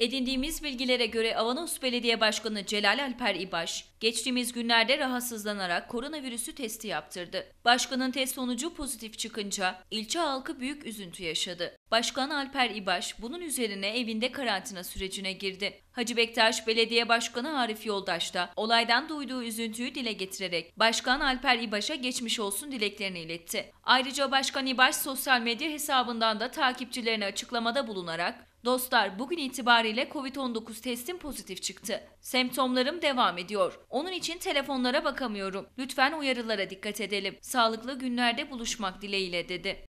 Edindiğimiz bilgilere göre Avanos Belediye Başkanı Celal Alper İbaş, geçtiğimiz günlerde rahatsızlanarak koronavirüsü testi yaptırdı. Başkanın test sonucu pozitif çıkınca ilçe halkı büyük üzüntü yaşadı. Başkan Alper İbaş bunun üzerine evinde karantina sürecine girdi. Hacı Bektaş Belediye Başkanı Arif Yoldaş da olaydan duyduğu üzüntüyü dile getirerek Başkan Alper İbaş'a geçmiş olsun dileklerini iletti. Ayrıca Başkan İbaş sosyal medya hesabından da takipçilerine açıklamada bulunarak Dostlar bugün itibariyle Covid-19 testim pozitif çıktı. Semptomlarım devam ediyor. Onun için telefonlara bakamıyorum. Lütfen uyarılara dikkat edelim. Sağlıklı günlerde buluşmak dileğiyle dedi.